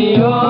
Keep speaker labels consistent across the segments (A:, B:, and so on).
A: You're.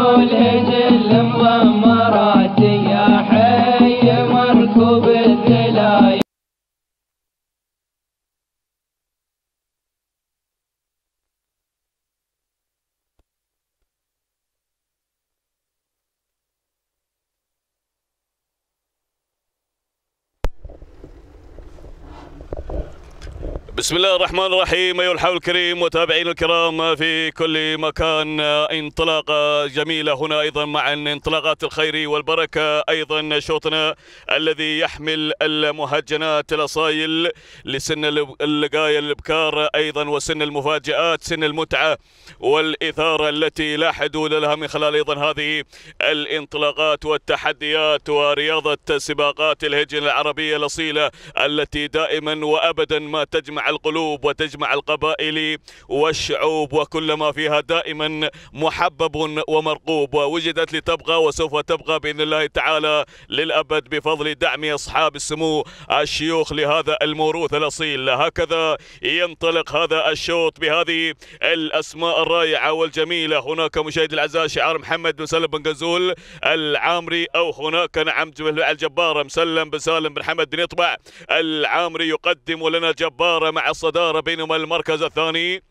A: بسم الله الرحمن الرحيم أيها الحول الكريم متابعينا الكرام في كل مكان انطلاقة جميلة هنا أيضا مع انطلاقات الخير والبركة أيضا شوطنا الذي يحمل المهجنات الأصايل لسن اللقاية الابكار أيضا وسن المفاجآت سن المتعة والإثارة التي لا حدود لها من خلال أيضا هذه الانطلاقات والتحديات ورياضة سباقات الهجن العربية الأصيلة التي دائما وأبدا ما تجمع القلوب وتجمع القبائل والشعوب وكل ما فيها دائما محبب ومرقوب ووجدت لتبقى وسوف تبقى بإذن الله تعالى للأبد بفضل دعم أصحاب السمو الشيوخ لهذا الموروث الأصيل هكذا ينطلق هذا الشوط بهذه الأسماء الرائعة والجميلة هناك مشاهدي الأعزاء شعار محمد بن سلم بن قزول العامري أو هناك نعم الجبارة مسلم بن سالم بن حمد بن يطبع العامري يقدم لنا جبارة مع الصدارة بينما المركز الثاني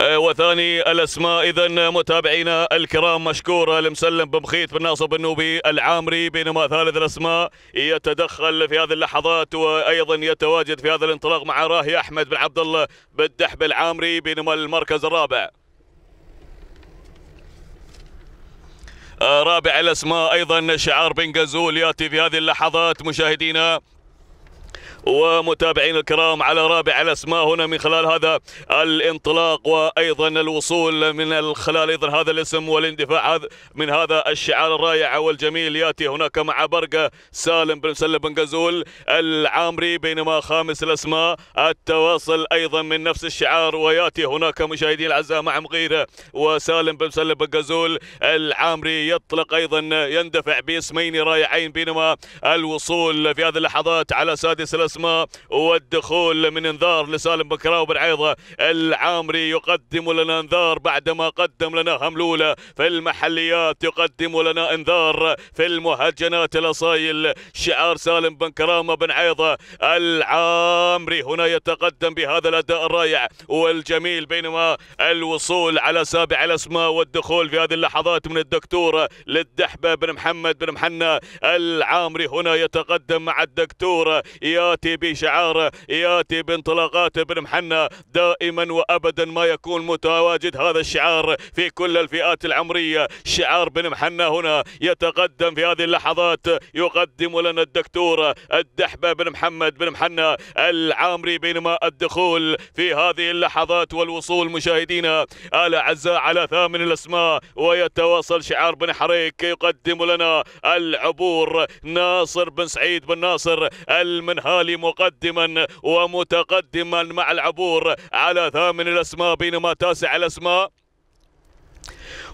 A: آه، وثاني الاسماء اذا متابعينا الكرام مشكوره لمسلم بمخيت بن ناصر بن نوبي العامري بينما ثالث الاسماء يتدخل في هذه اللحظات وايضا يتواجد في هذا الانطلاق مع راهي احمد بن عبد الله بالدحب العامري بينما المركز الرابع آه، رابع الاسماء ايضا شعار بن غزول ياتي في هذه اللحظات مشاهدينا ومتابعين الكرام على رابع الأسماء هنا من خلال هذا الانطلاق وأيضا الوصول من خلال أيضا هذا الاسم والاندفاع هذا من هذا الشعار الرائع والجميل يأتي هناك مع برقة سالم بن سلم بن قزول العامري بينما خامس الأسماء التواصل أيضا من نفس الشعار ويأتي هناك مشاهدين الأعزاء مع مغيرة وسالم بن سلم بن قزول العامري يطلق أيضا يندفع باسمين رائعين بينما الوصول في هذه اللحظات على سادس الأسماء الأسماء والدخول من انذار لسالم بكراو بن عيضة العامري يقدم لنا انذار بعدما قدم لنا هملولة في المحليات يقدم لنا انذار في المهجنات الأصايل شعار سالم بن كرامة بن عيضة العامري هنا يتقدم بهذا الأداء الرائع والجميل بينما الوصول على سابع الأسماء والدخول في هذه اللحظات من الدكتور للدحبة بن محمد بن محنا العامري هنا يتقدم مع الدكتور يا ياتي بشعار ياتي بانطلاقات ابن محنة دائما وابدا ما يكون متواجد هذا الشعار في كل الفئات العمريه شعار بن محنة هنا يتقدم في هذه اللحظات يقدم لنا الدكتور الدحبه بن محمد بن محنة العامري بينما الدخول في هذه اللحظات والوصول مشاهدينا الاعزاء على ثامن الاسماء ويتواصل شعار بن حريك يقدم لنا العبور ناصر بن سعيد بن ناصر المنهالي الاهلي مقدما ومتقدما مع العبور على ثامن الاسماء بينما تاسع الاسماء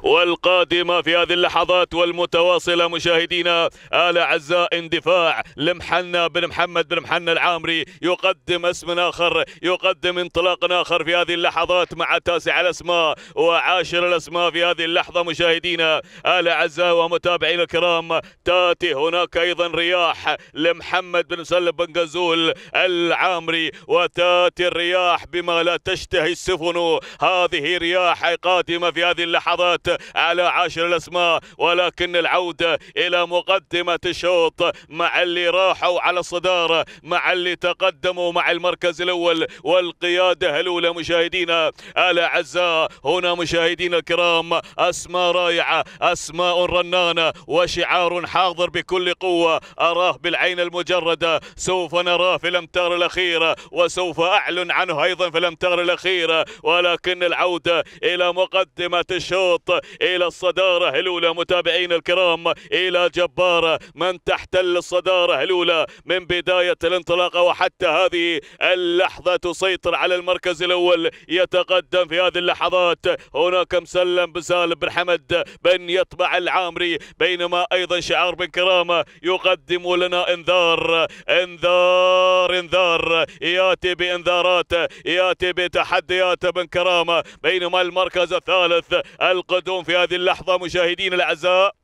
A: والقادمة في هذه اللحظات والمتواصلة مشاهدينا آل عزاء اندفاع لمحنا بن محمد بن محنا العامري يقدم اسم آخر يقدم انطلاق آخر في هذه اللحظات مع تاسع الأسماء وعاشر الأسماء في هذه اللحظة مشاهدينا آل عزاء ومتابعينا الكرام تاتي هناك أيضا رياح لمحمد بن مسلم بن غزول العامري وتاتي الرياح بما لا تشتهي السفن هذه رياح قادمة في هذه اللحظات على عاشر الاسماء ولكن العودة الى مقدمة الشوط مع اللي راحوا على الصدارة مع اللي تقدموا مع المركز الاول والقيادة الاولى مشاهدينا الاعزاء هنا مشاهدينا الكرام اسماء رائعة اسماء رنانة وشعار حاضر بكل قوة اراه بالعين المجردة سوف نراه في الامتار الاخيرة وسوف اعلن عنه ايضا في الامتار الاخيرة ولكن العودة الى مقدمة الشوط إلى الصدارة الأولى متابعينا الكرام إلى جبار من تحتل الصدارة الأولى من بداية الانطلاقة وحتى هذه اللحظة تسيطر على المركز الأول يتقدم في هذه اللحظات هناك مسلم بن سالم بن حمد بن يطبع العامري بينما أيضا شعار بن كرامة يقدم لنا انذار انذار انذار ياتي بانذارات ياتي بتحديات بن كرامة بينما المركز الثالث القدس القدوم في هذه اللحظة مشاهدين الأعزاء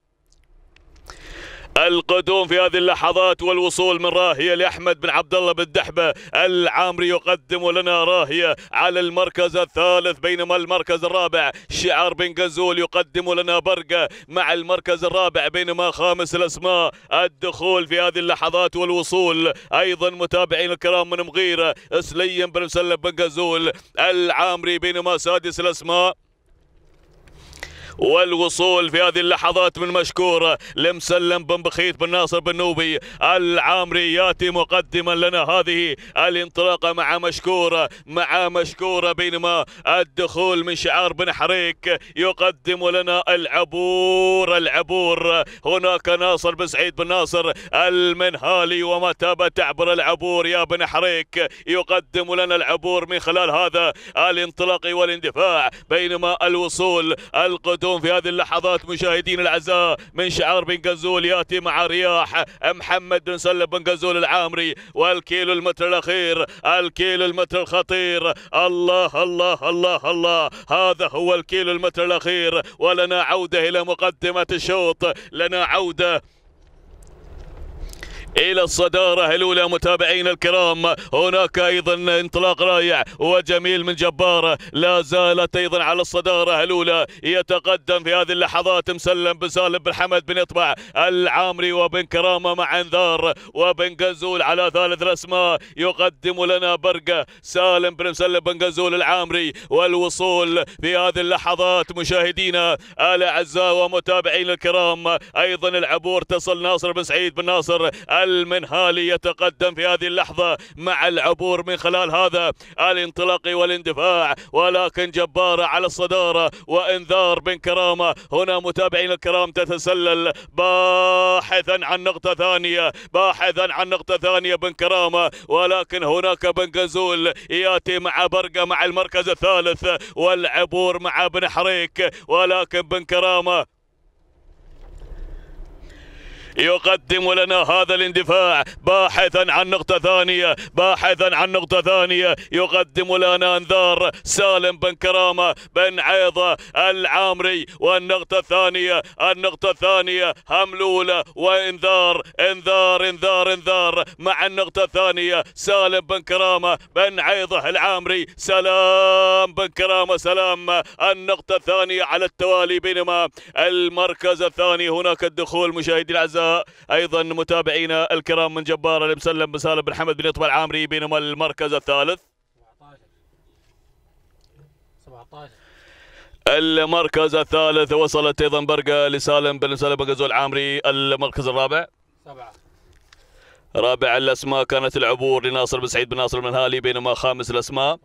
A: القدوم في هذه اللحظات والوصول من راهية لأحمد بن عبد الله بن دحبة العامري يقدم لنا راهية على المركز الثالث بينما المركز الرابع شعار بن غزول يقدم لنا برقة مع المركز الرابع بينما خامس الأسماء الدخول في هذه اللحظات والوصول أيضا متابعين الكرام من مغيرة سليم بن مسلم بن غزول العامري بينما سادس الأسماء والوصول في هذه اللحظات من مشكور لمسلم بن بخيت بن ناصر بن نوبي العامري ياتي مقدما لنا هذه الانطلاقه مع مشكوره مع مشكوره بينما الدخول من شعار بن حريك يقدم لنا العبور العبور هناك ناصر بن سعيد بن ناصر المنهالي وما تاب تعبر العبور يا بن حريك يقدم لنا العبور من خلال هذا الانطلاق والاندفاع بينما الوصول القدوم تشاهدون في هذه اللحظات مشاهدين الأعزاء من شعار بن غزول يأتي مع رياح محمد بن سلم بن غزول العامري والكيلو المتر الأخير الكيلو المتر الخطير الله الله الله الله هذا هو الكيلو المتر الأخير ولنا عودة إلى مقدمة الشوط لنا عودة الى الصداره الاولى متابعينا الكرام هناك ايضا انطلاق رائع وجميل من جبار لا زالت ايضا على الصداره الاولى يتقدم في هذه اللحظات مسلم بن سالم بن حمد بن اطبع العامري وبن كرامه مع انذار وبن غزول على ثالث الاسماء يقدم لنا برقه سالم بن مسلم بن غزول العامري والوصول في هذه اللحظات مشاهدينا الاعزاء ومتابعينا الكرام ايضا العبور تصل ناصر بن سعيد بن ناصر المنهالي يتقدم في هذه اللحظة مع العبور من خلال هذا الانطلاق والاندفاع ولكن جبارة على الصدارة وانذار بن كرامة هنا متابعين الكرام تتسلل باحثا عن نقطة ثانية باحثا عن نقطة ثانية بن كرامة ولكن هناك بن غزول ياتي مع برقة مع المركز الثالث والعبور مع بن حريك ولكن بن كرامة يقدم لنا هذا الاندفاع باحثا عن نقطة ثانية باحثا عن نقطة ثانية يقدم لنا انذار سالم بن كرامة بن عيضة العامري والنقطة الثانية النقطة الثانية هملولة وانذار انذار انذار انذار مع النقطة الثانية سالم بن كرامة بن عيضة العامري سلام بن كرامة سلام النقطة الثانية على التوالي بينما المركز الثاني هناك الدخول مشاهدي الأعزاء ايضا متابعينا الكرام من جبار المسلم بن سالم بن حمد بن يطبع العامري بينما المركز الثالث 17 المركز الثالث وصلت ايضا برقه لسالم بن سالم بن غزول العامري المركز الرابع سبعه رابع الاسماء كانت العبور لناصر بن سعيد بن ناصر المنهالي بينما خامس الاسماء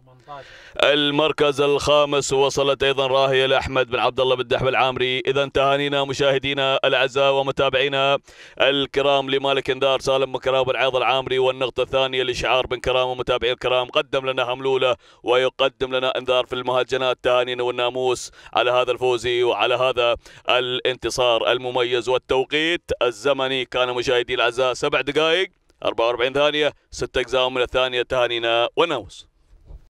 A: المركز الخامس وصلت ايضا راهيه لاحمد بن عبد الله دحب العامري اذا تهانينا مشاهدينا الاعزاء ومتابعينا الكرام لمالك اندار سالم بن كرام والعيض العامري والنقطه الثانيه لشعار بن كرام ومتابعي الكرام قدم لنا هملوله ويقدم لنا انذار في المهرجانات تهانينا والناموس على هذا الفوز وعلى هذا الانتصار المميز والتوقيت الزمني كان مشاهدي الاعزاء سبع دقائق 44 ثانيه ست اجزاء من الثانيه تهانينا والناموس